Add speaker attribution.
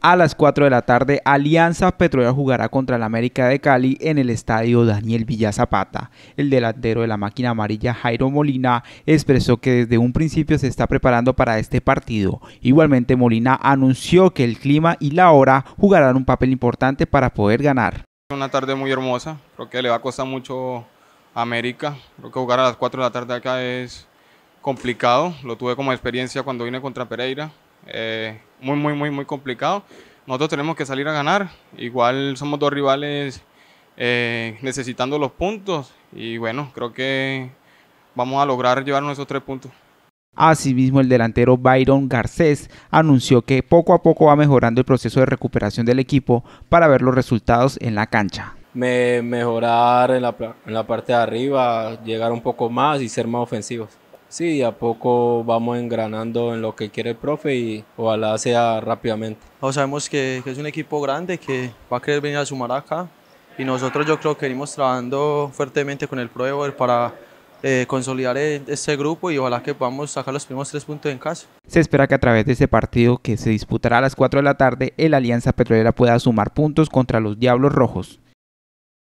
Speaker 1: a las 4 de la tarde, Alianza Petrolera jugará contra el América de Cali en el estadio Daniel Villazapata. El delantero de la máquina amarilla, Jairo Molina, expresó que desde un principio se está preparando para este partido. Igualmente, Molina anunció que el clima y la hora jugarán un papel importante para poder ganar.
Speaker 2: Es Una tarde muy hermosa, creo que le va a costar mucho a América. Creo que jugar a las 4 de la tarde acá es complicado. Lo tuve como experiencia cuando vine contra Pereira eh, muy, muy, muy, muy complicado. Nosotros tenemos que salir a ganar. Igual somos dos rivales eh, necesitando los puntos y bueno, creo que vamos a lograr llevar nuestros tres puntos.
Speaker 1: Asimismo, el delantero Byron Garcés anunció que poco a poco va mejorando el proceso de recuperación del equipo para ver los resultados en la cancha.
Speaker 3: Me, mejorar en la, en la parte de arriba, llegar un poco más y ser más ofensivos. Sí, a poco vamos engranando en lo que quiere el profe y ojalá sea
Speaker 4: rápidamente. sabemos que, es un equipo grande que va a querer venir a sumar acá y nosotros yo creo que venimos trabajando fuertemente con el Proever para eh, consolidar e, este grupo y ojalá que podamos sacar los primeros tres puntos en casa.
Speaker 1: Se espera que a través de este partido que se disputará a las 4 de la tarde, el Alianza Petrolera pueda sumar puntos contra los Diablos Rojos.